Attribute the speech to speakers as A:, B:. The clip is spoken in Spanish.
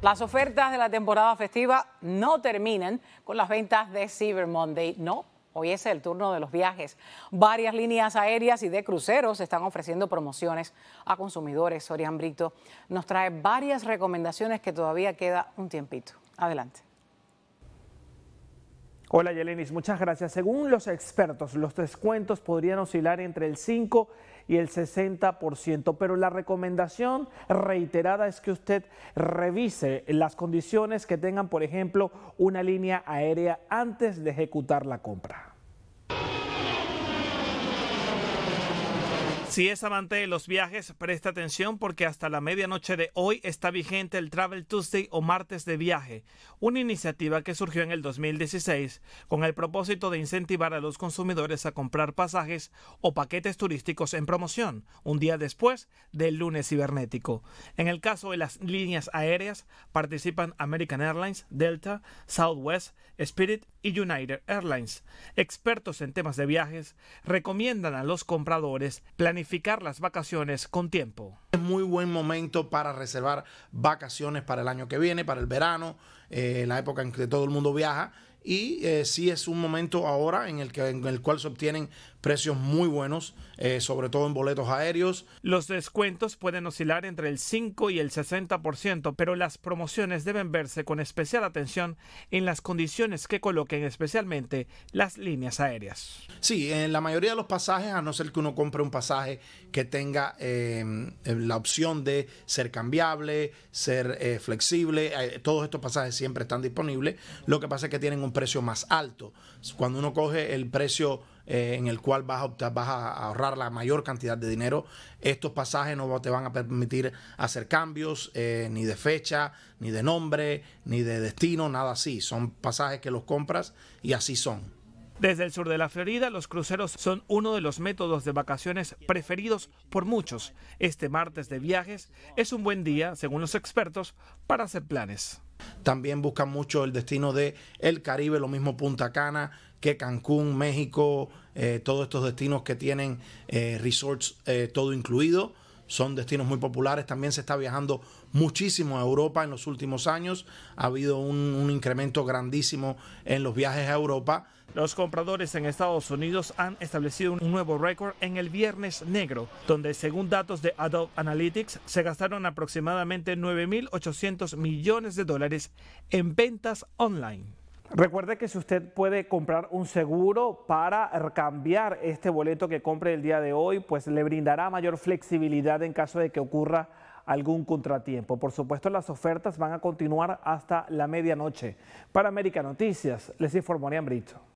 A: Las ofertas de la temporada festiva no terminan con las ventas de Cyber Monday, no. Hoy es el turno de los viajes. Varias líneas aéreas y de cruceros están ofreciendo promociones a consumidores. Orián Brito nos trae varias recomendaciones que todavía queda un tiempito. Adelante. Hola Yelenis, muchas gracias. Según los expertos, los descuentos podrían oscilar entre el 5 y el 60%, pero la recomendación reiterada es que usted revise las condiciones que tengan, por ejemplo, una línea aérea antes de ejecutar la compra. Si es amante de los viajes, presta atención porque hasta la medianoche de hoy está vigente el Travel Tuesday o Martes de Viaje, una iniciativa que surgió en el 2016 con el propósito de incentivar a los consumidores a comprar pasajes o paquetes turísticos en promoción, un día después del lunes cibernético. En el caso de las líneas aéreas, participan American Airlines, Delta, Southwest, Spirit y United Airlines. Expertos en temas de viajes
B: recomiendan a los compradores planificar las vacaciones con tiempo. Es muy buen momento para reservar vacaciones para el año que viene, para el verano, eh, la época en que todo el mundo viaja. Y eh, sí es un momento ahora en el, que, en el cual se obtienen precios muy buenos, eh, sobre todo en boletos aéreos.
A: Los descuentos pueden oscilar entre el 5 y el 60%, pero las promociones deben verse con especial atención en las condiciones
B: que coloquen especialmente las líneas aéreas. Sí, en la mayoría de los pasajes, a no ser que uno compre un pasaje que tenga em, la opción de ser cambiable, ser flexible, todos estos pasajes siempre están disponibles. Lo que pasa es que tienen un precio más alto. Cuando uno coge el precio eh, en el cual vas a, vas a ahorrar la mayor cantidad de dinero, estos pasajes no te van a permitir hacer cambios eh, ni de fecha, ni de nombre, ni de destino, nada así. Son pasajes que los compras y así son.
A: Desde el sur de la Florida, los cruceros son uno de los métodos de vacaciones preferidos por muchos. Este martes de viajes es un
B: buen día, según los expertos, para hacer planes. También buscan mucho el destino de el Caribe, lo mismo Punta Cana que Cancún, México, eh, todos estos destinos que tienen eh, resorts eh, todo incluido son destinos muy populares. También se está viajando muchísimo a Europa en los últimos años. Ha habido un, incremento grandísimo en los viajes a Europa. Los compradores en Estados Unidos han establecido un
A: nuevo récord en el Viernes Negro, donde según datos de Adobe Analytics se gastaron aproximadamente 9.800 millones de dólares en ventas online. Recuerde que si usted puede comprar un seguro para cambiar este boleto que compre el día de hoy, pues le brindará mayor flexibilidad en caso de que ocurra algún contratiempo. Por supuesto, las ofertas van a continuar hasta la medianoche. Para América Noticias, les informó Brito.